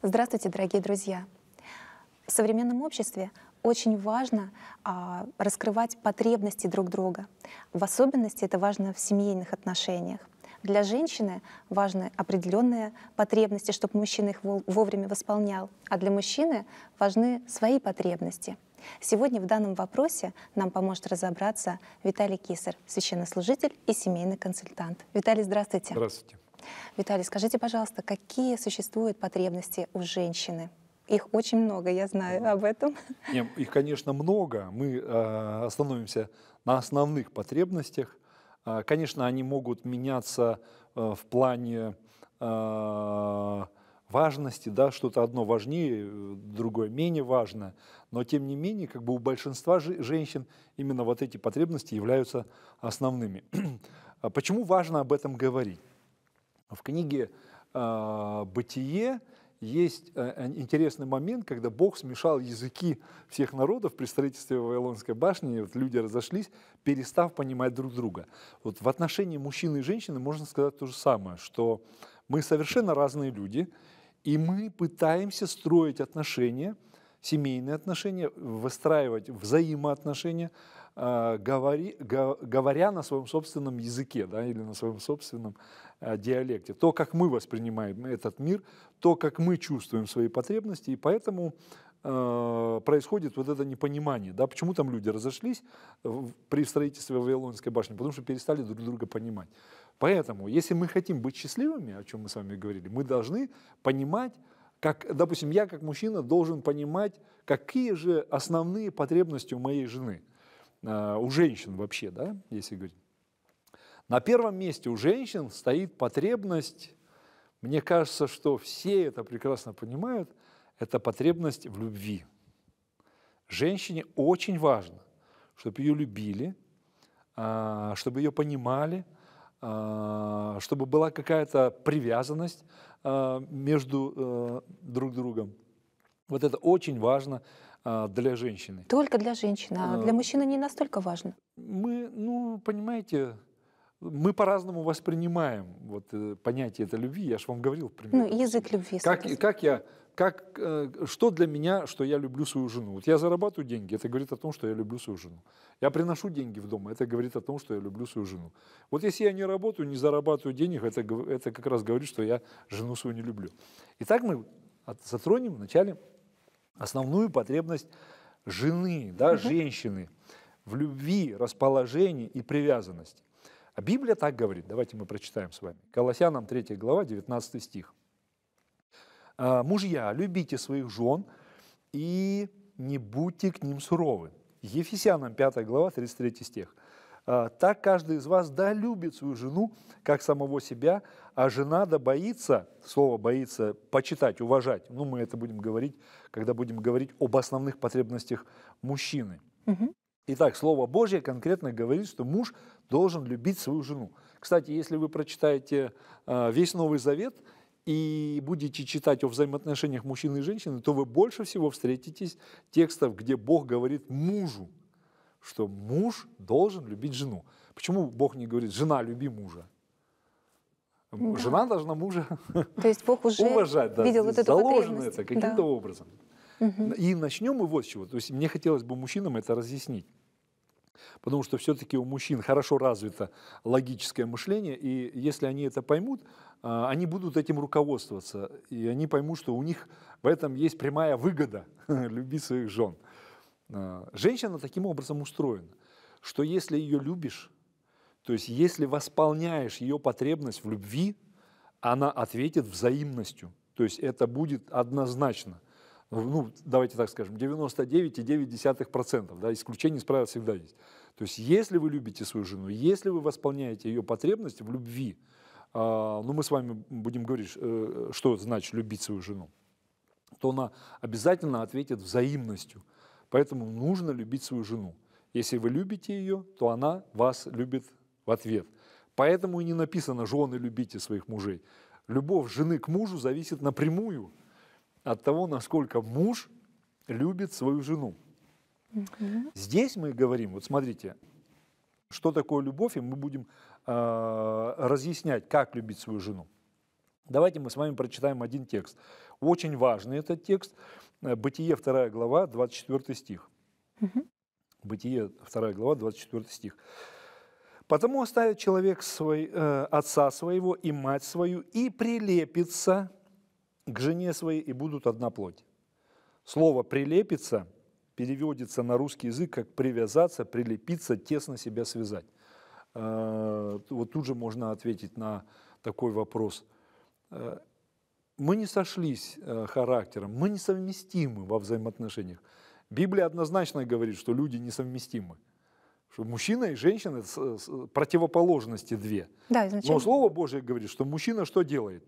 Здравствуйте, дорогие друзья! В современном обществе очень важно а, раскрывать потребности друг друга. В особенности это важно в семейных отношениях. Для женщины важны определенные потребности, чтобы мужчина их вовремя восполнял, а для мужчины важны свои потребности. Сегодня в данном вопросе нам поможет разобраться Виталий Кисер, священнослужитель и семейный консультант. Виталий, здравствуйте. Здравствуйте. Виталий, скажите, пожалуйста, какие существуют потребности у женщины? Их очень много, я знаю об этом. Нет, их, конечно, много. Мы э, остановимся на основных потребностях. А, конечно, они могут меняться э, в плане а, важности, да, что-то одно важнее, э, другое менее важное. но тем не менее, как бы у большинства женщин именно вот эти потребности являются основными. А почему важно об этом говорить? В книге «Бытие» есть э, э, интересный момент, когда Бог смешал языки всех народов при строительстве Вавилонской башни, и вот люди разошлись, перестав понимать друг друга. Вот в отношении мужчины и женщины можно сказать то же самое, что мы совершенно разные люди, и мы пытаемся строить отношения, семейные отношения, выстраивать взаимоотношения – Э, говори, говоря на своем собственном языке да, или на своем собственном э, диалекте. То, как мы воспринимаем этот мир, то, как мы чувствуем свои потребности, и поэтому э, происходит вот это непонимание, да, почему там люди разошлись при строительстве Вавилонской башни, потому что перестали друг друга понимать. Поэтому, если мы хотим быть счастливыми, о чем мы с вами говорили, мы должны понимать, как, допустим, я как мужчина должен понимать, какие же основные потребности у моей жены – Э, у женщин вообще, да, если говорить. На первом месте у женщин стоит потребность, мне кажется, что все это прекрасно понимают, это потребность в любви. Женщине очень важно, чтобы ее любили, а, чтобы ее понимали, а, чтобы была какая-то привязанность а, между э, друг другом. Вот это очень важно а, для женщины. Только для женщины, а, а для мужчины не настолько важно. Мы, ну, понимаете, мы по-разному воспринимаем вот, э, понятие этой любви. Я же вам говорил, примерно. Ну, язык любви. Как, как я, как, э, что для меня, что я люблю свою жену? Вот я зарабатываю деньги, это говорит о том, что я люблю свою жену. Я приношу деньги в дом, это говорит о том, что я люблю свою жену. Вот если я не работаю, не зарабатываю денег, это, это как раз говорит, что я жену свою не люблю. Итак, мы затронем вначале основную потребность жены, да, угу. женщины в любви, расположении и привязанности. А Библия так говорит, давайте мы прочитаем с вами. Колоссянам 3 глава, 19 стих. «А, «Мужья, любите своих жен и не будьте к ним суровы». Ефесянам 5 глава, 33 стих. А, так каждый из вас, да, любит свою жену, как самого себя, а жена, да, боится, слово боится, почитать, уважать. Ну, мы это будем говорить, когда будем говорить об основных потребностях мужчины. Угу. Итак, Слово Божье конкретно говорит, что муж должен любить свою жену. Кстати, если вы прочитаете а, весь Новый Завет и будете читать о взаимоотношениях мужчины и женщины, то вы больше всего встретитесь текстов, где Бог говорит мужу что муж должен любить жену. Почему Бог не говорит «жена, люби мужа»? Ну да. Жена должна мужа То есть Бог уже уважать, да, видел вот эту заложено это каким-то да. образом. Угу. И начнем мы вот с чего. То есть мне хотелось бы мужчинам это разъяснить. Потому что все-таки у мужчин хорошо развито логическое мышление, и если они это поймут, а, они будут этим руководствоваться, и они поймут, что у них в этом есть прямая выгода любить своих жен. А, женщина таким образом устроена, что если ее любишь, то есть если восполняешь ее потребность в любви, она ответит взаимностью. То есть это будет однозначно. Ну, давайте так скажем, 99,9%, да, исключение из правил всегда есть. То есть если вы любите свою жену, если вы восполняете ее потребность в любви, а, ну, мы с вами будем говорить, э, что значит любить свою жену, то она обязательно ответит взаимностью – Поэтому нужно любить свою жену. Если вы любите ее, то она вас любит в ответ. Поэтому и не написано «жены любите своих мужей». Любовь жены к мужу зависит напрямую от того, насколько муж любит свою жену. Угу. Здесь мы говорим, вот смотрите, что такое любовь, и мы будем э, разъяснять, как любить свою жену. Давайте мы с вами прочитаем один текст. Очень важный этот текст. Э, Бытие 2 глава, 24 стих. Угу. Бытие 2 глава, 24 стих. «Потому оставит человек свой, э, отца своего и мать свою, и прилепится к жене своей, и будут одна плоть». Слово «прилепится» переводится на русский язык как «привязаться», «прилепиться», «тесно себя связать». Э, вот тут же можно ответить на такой вопрос э, – мы не сошлись э, характером, мы несовместимы во взаимоотношениях. Библия однозначно говорит, что люди несовместимы. Что мужчина и женщина – это противоположности две. Да, изначально. Но Слово Божье говорит, что мужчина что делает?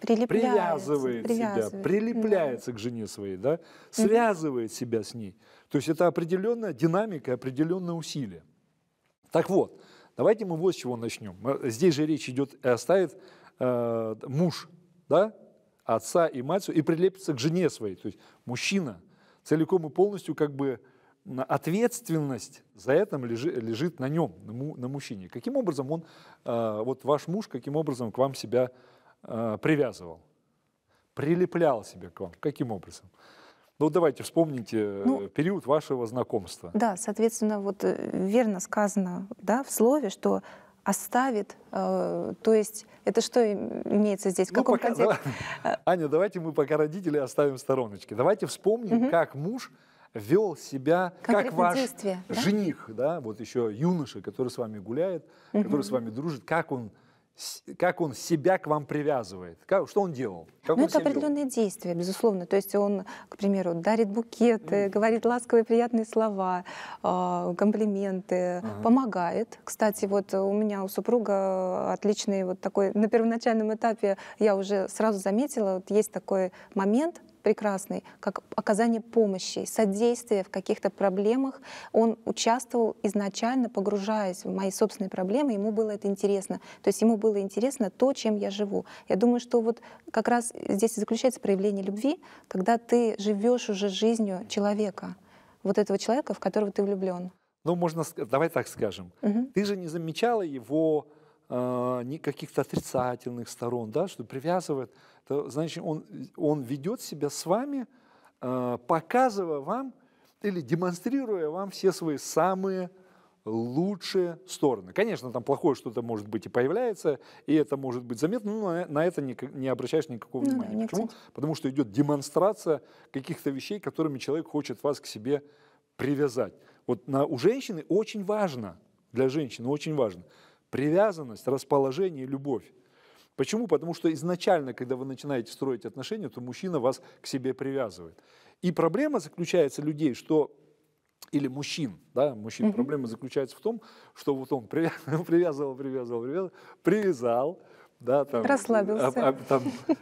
Прилепляется, привязывает, привязывает себя, прилепляется да. к жене своей, да? связывает угу. себя с ней. То есть это определенная динамика, определенное усилие. Так вот, давайте мы вот с чего начнем. Э, здесь же речь идет, и э, оставит э, муж, да? отца и мать, и прилепится к жене своей. То есть мужчина целиком и полностью как бы ответственность за это лежит на нем, на мужчине. Каким образом он, э, вот ваш муж, каким образом к вам себя э, привязывал, прилеплял себя к вам, каким образом? Ну, давайте вспомните э, ну, период вашего знакомства. Да, соответственно, вот верно сказано да, в слове, что оставит. Э, то есть это что имеется здесь? В ну, пока, контексте? Э, Аня, давайте мы пока родители оставим стороночки. Давайте вспомним, угу. как муж вел себя, как ваш действие, да? жених, да, вот еще юноша, который с вами гуляет, угу. который с вами дружит, как он как он себя к вам привязывает, как, что он делал. Как ну, он это определенные вел? действия, безусловно. То есть он, к примеру, дарит букеты, mm. говорит ласковые приятные слова, э, комплименты, uh-huh. помогает. Кстати, вот у меня у супруга отличный вот такой, на первоначальном этапе я уже сразу заметила, вот есть такой момент, прекрасный, как оказание помощи, содействие в каких-то проблемах. Он участвовал изначально, погружаясь в мои собственные проблемы, ему было это интересно. То есть ему было интересно то, чем я живу. Я думаю, что вот как раз здесь и заключается проявление любви, когда ты живешь уже жизнью человека, вот этого человека, в которого ты влюблен. Ну, можно, давай так скажем. Угу. Ты же не замечала его а, никаких отрицательных сторон, да, что привязывает, то, значит, он, он ведет себя с вами, а, показывая вам или демонстрируя вам все свои самые лучшие стороны. Конечно, там плохое что-то может быть и появляется, и это может быть заметно, но на это не, не обращаешь никакого ну, внимания. Почему? Кстати. Потому что идет демонстрация каких-то вещей, которыми человек хочет вас к себе привязать. Вот на, у женщины очень важно, для женщины очень важно – Привязанность, расположение, любовь. Почему? Потому что изначально, когда вы начинаете строить отношения, то мужчина вас к себе привязывает. И проблема заключается людей, что или мужчин, да, мужчин. mm Проблема заключается в том, что вот он привязывал, привязывал, привязывал, привязал, да, там, расслабился. А, а, там, э,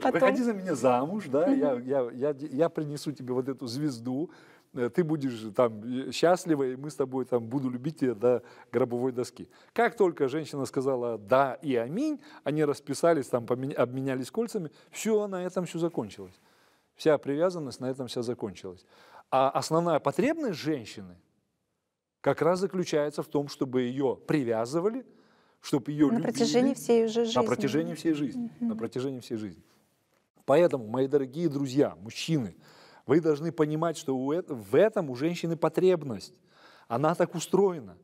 Потом. Выходи за меня замуж, да, я, я, я, я принесу тебе вот эту звезду, Э, ты будешь там э, счастлива, и мы с тобой там буду любить тебя до гробовой доски. Как только женщина сказала «да» и «аминь», они расписались, там обменялись кольцами, все, на этом все закончилось. Вся привязанность на этом вся закончилась. А основная потребность женщины как раз заключается в том, чтобы ее привязывали, чтобы ее на любили. Протяжении всей уже жизни. На протяжении всей жизни. mm На протяжении всей жизни. Поэтому, мои дорогие друзья, мужчины – вы должны понимать, что в этом у женщины потребность. Она так устроена.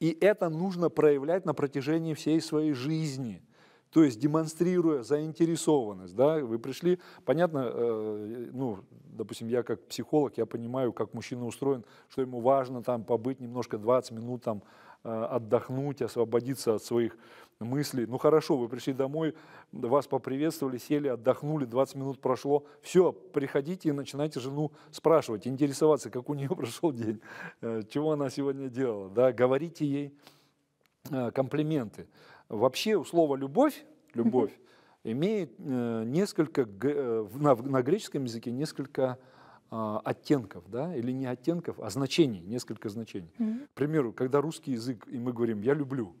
И это нужно проявлять на протяжении всей своей жизни – то есть демонстрируя заинтересованность, да, вы пришли, понятно, э, ну, допустим, я как психолог, я понимаю, как мужчина устроен, что ему важно там побыть немножко 20 минут там э, отдохнуть, освободиться от своих мыслей. Ну хорошо, вы пришли домой, вас поприветствовали, сели, отдохнули, 20 минут прошло. Все, приходите и начинайте жену спрашивать, интересоваться, как у нее прошел день, э, чего она сегодня делала. Да? Говорите ей э, комплименты. Вообще слово «любовь», «любовь» имеет э, несколько, э, на греческом языке несколько а, оттенков, да, или не оттенков, а значений, несколько значений. К примеру, когда русский язык, и мы говорим «я люблю»,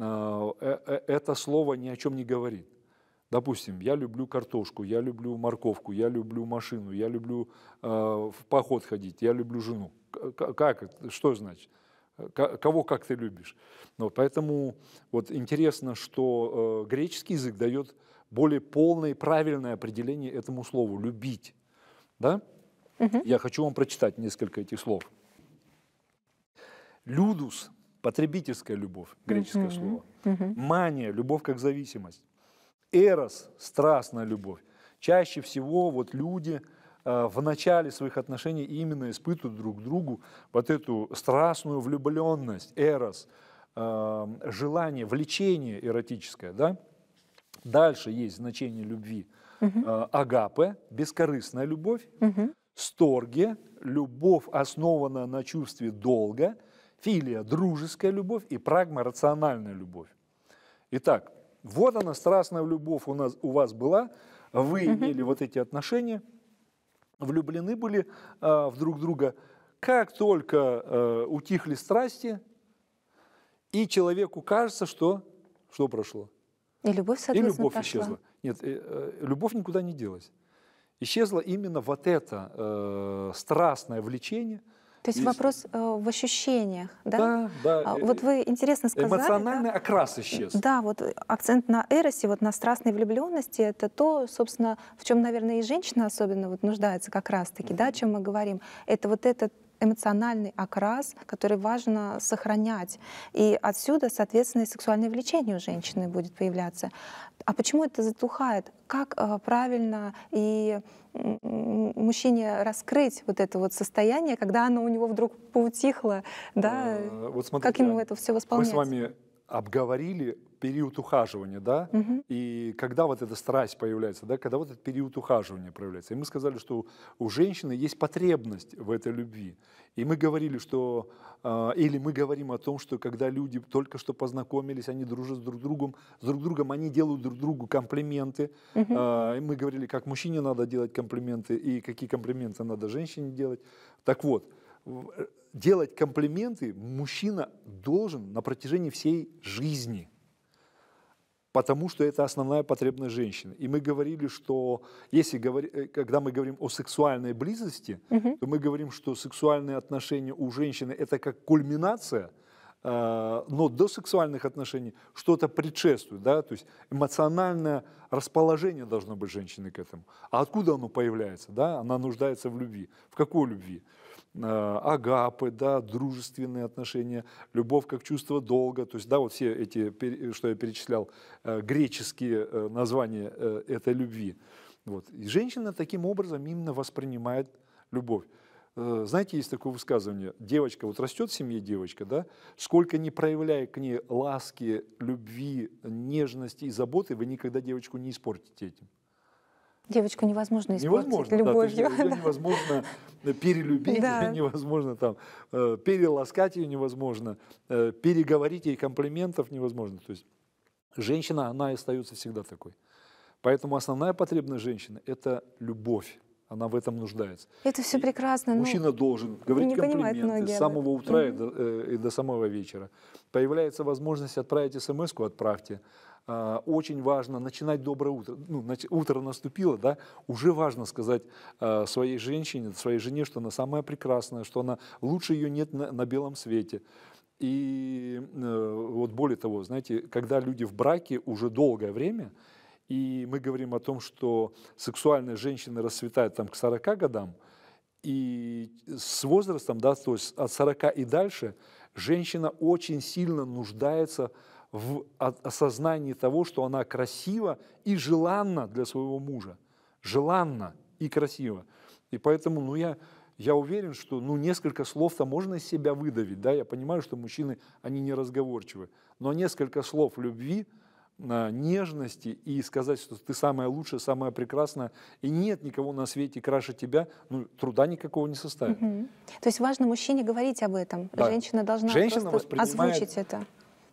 а, э, это слово ни о чем не говорит. Допустим, я люблю картошку, я люблю морковку, я люблю машину, я люблю э, в поход ходить, я люблю жену. Как? Что значит? кого как ты любишь. но ну поэтому вот интересно, что э, греческий язык дает более полное и правильное определение этому слову «любить». Да? Угу. Я хочу вам прочитать несколько этих слов. «Людус» – потребительская любовь, греческое угу. слово. Угу. «Мания» – любовь как зависимость. «Эрос» – страстная любовь. Чаще всего вот люди – Э, в начале своих отношений именно испытывают друг другу вот эту страстную влюбленность, эрос, э, желание, влечение эротическое, да? Дальше есть значение любви угу. агапе, бескорыстная любовь, угу. сторге, любовь, основанная на чувстве долга, филия, дружеская любовь и прагма, рациональная любовь. Итак, вот она, страстная любовь у, нас, у вас была, вы угу. имели вот эти отношения – влюблены были а, в друг друга. Как только э, утихли страсти, и человеку кажется, что что прошло? И любовь, соответственно, И любовь прошла. исчезла. Нет, э, э, любовь никуда не делась. Исчезло именно вот это э, страстное влечение – то есть и... вопрос э, в ощущениях, да? Да, да. А, э, вот вы интересно сказали. Эмоциональный да? окрас исчез. Да, вот акцент на эросе, вот на страстной влюбленности, это то, собственно, в чем, наверное, и женщина особенно вот нуждается как раз-таки, mm -hmm. да, о чем мы говорим. Это вот этот эмоциональный окрас, который важно сохранять. И отсюда, соответственно, и сексуальное влечение у женщины будет появляться. А почему это затухает? Как э, правильно и мужчине раскрыть вот это вот состояние, когда оно у него вдруг поутихло, да? Э, вот смотрите, как ему это все восполнять? Мы с вами обговорили период ухаживания, да, угу. и когда вот эта страсть появляется, да, когда вот этот период ухаживания проявляется. И мы сказали, что у женщины есть потребность в этой любви. И мы говорили, что, а, или мы говорим о том, что когда люди только что познакомились, они дружат с друг другом, с друг другом они делают друг другу комплименты. Угу. мы говорили, как мужчине надо делать комплименты и какие комплименты надо женщине делать. Так вот, э, делать комплименты мужчина должен на протяжении всей жизни – потому что это основная потребность женщины. И мы говорили, что если говор... Э, когда мы говорим о сексуальной близости, угу. то мы говорим, что сексуальные отношения у женщины это как кульминация, э, но до сексуальных отношений что-то предшествует, да, то есть эмоциональное расположение должно быть женщины к этому. А откуда оно появляется, да? Она нуждается в любви. В какой любви? Э, агапы, да, дружественные отношения, любовь как чувство долга, то есть, да, вот все эти, что я перечислял, э, греческие э, названия этой любви. Вот. И женщина таким образом именно воспринимает любовь. Знаете, есть такое высказывание, девочка, вот растет в семье девочка, да, сколько не проявляя к ней ласки, любви, нежности и заботы, вы никогда девочку не испортите этим. Девочку невозможно испортить невозможно, любовью. Да, есть, ее невозможно э, перелюбить, да. невозможно там э, переласкать ее невозможно, э, переговорить ей комплиментов невозможно. То есть женщина, она и остается всегда такой. Поэтому основная потребность женщины – это любовь. Она в этом нуждается. Это все прекрасно. мужчина но... должен говорить комплименты многие, с самого утра mm-hmm. и, до, э, и до самого вечера. Появляется возможность отправить смс отправьте. А, очень важно начинать доброе утро. Ну, утро наступило, да, уже важно сказать а, своей женщине, своей жене, что она самая прекрасная, что она лучше ее нет на, на белом свете. И э, вот более того, знаете, когда люди в браке уже долгое время, и мы говорим о том, что сексуальная женщина расцветает там к 40 годам, и с возрастом, да, то есть от 40 и дальше, женщина очень сильно нуждается в в осознании того, что она красива и желанна для своего мужа. Желанна и красива. И поэтому, ну, я, я уверен, что, ну, несколько слов-то можно из себя выдавить, да, я понимаю, что мужчины, они неразговорчивы, но несколько слов любви, а, нежности и сказать, что ты самая лучшая, самая прекрасная, и нет никого на свете краше тебя, ну, труда никакого не составит. Угу. То есть важно мужчине говорить об этом. Да. Женщина должна Женщина просто озвучить это.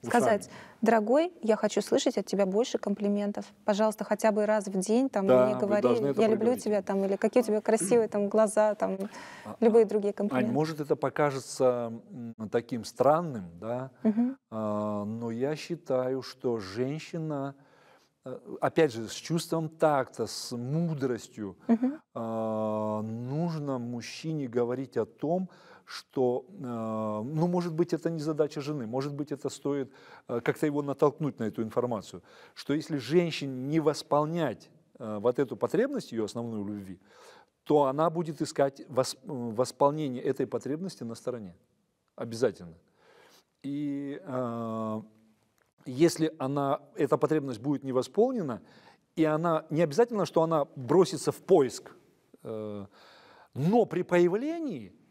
Сказать, ушами. дорогой, я хочу слышать от тебя больше комплиментов. Пожалуйста, хотя бы раз в день там да, мне говори, я проговорить. люблю тебя там, или какие у тебя красивые там глаза, там, а, любые а, другие а комплименты. Ань, может, это покажется таким странным, да, угу. а, но я считаю, что женщина э, опять же, с чувством такта, с мудростью, угу. э, нужно мужчине говорить о том, что, э, ну, может быть, это не задача жены, может быть, это стоит э, как-то его натолкнуть на эту информацию, что если женщине не восполнять э, вот эту потребность, ее основную любви, то она будет искать восполнение этой потребности на стороне. Обязательно. И если она, эта потребность будет не восполнена, и она не обязательно, что она бросится в поиск, но при появлении –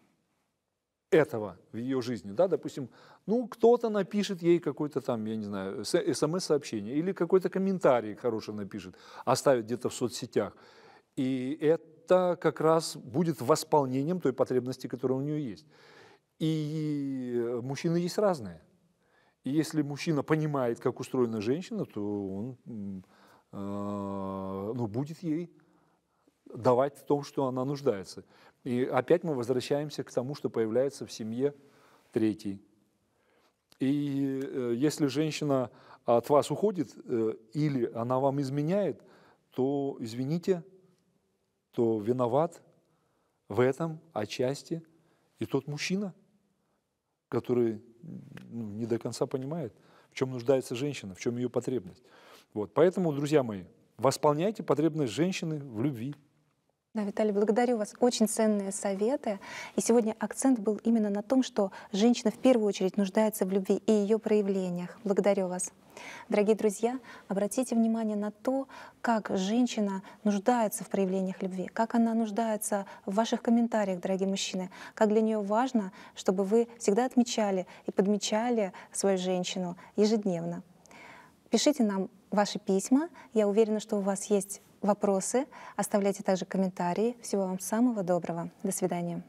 этого в ее жизни, да, допустим, ну, кто-то напишет ей какой-то там, я не знаю, смс-сообщение или какой-то комментарий хороший напишет, оставит где-то в соцсетях. И это как раз будет восполнением той потребности, которая у нее есть. И мужчины есть разные. И если мужчина понимает, как устроена женщина, то он э, ну, будет ей давать в что она нуждается. И опять мы возвращаемся к тому, что появляется в семье третий. И э, если женщина от вас уходит э, или она вам изменяет, то извините, то виноват в этом отчасти и тот мужчина, который ну, не до конца понимает, в чем нуждается женщина, в чем ее потребность. Вот. Поэтому, друзья мои, восполняйте потребность женщины в любви, да, Виталий, благодарю вас. Очень ценные советы. И сегодня акцент был именно на том, что женщина в первую очередь нуждается в любви и ее проявлениях. Благодарю вас. Дорогие друзья, обратите внимание на то, как женщина нуждается в проявлениях любви, как она нуждается в ваших комментариях, дорогие мужчины, как для нее важно, чтобы вы всегда отмечали и подмечали свою женщину ежедневно. Пишите нам ваши письма. Я уверена, что у вас есть вопросы, оставляйте также комментарии. Всего вам самого доброго. До свидания.